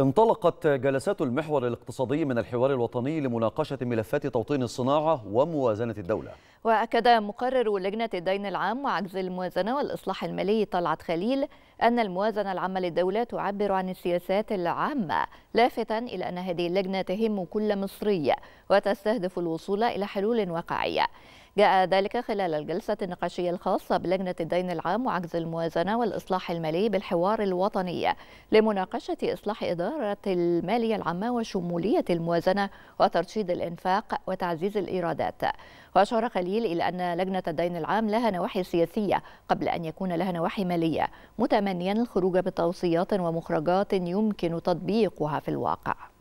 انطلقت جلسات المحور الاقتصادي من الحوار الوطني لمناقشة ملفات توطين الصناعة وموازنة الدولة وأكد مقرر لجنة الدين العام وعجز الموازنة والإصلاح المالي طلعت خليل أن الموازنة العامة للدولة تعبر عن السياسات العامة لافتا إلى أن هذه اللجنة تهم كل مصري وتستهدف الوصول إلى حلول واقعية جاء ذلك خلال الجلسة النقاشية الخاصة بلجنة الدين العام وعجز الموازنة والإصلاح المالي بالحوار الوطني لمناقشة إصلاح إدارة المالية العامة وشمولية الموازنة وترشيد الإنفاق وتعزيز الإيرادات وأشار خليل إلى أن لجنة الدين العام لها نواحي سياسية قبل أن يكون لها نواحي مالية متمنيا الخروج بتوصيات ومخرجات يمكن تطبيقها في الواقع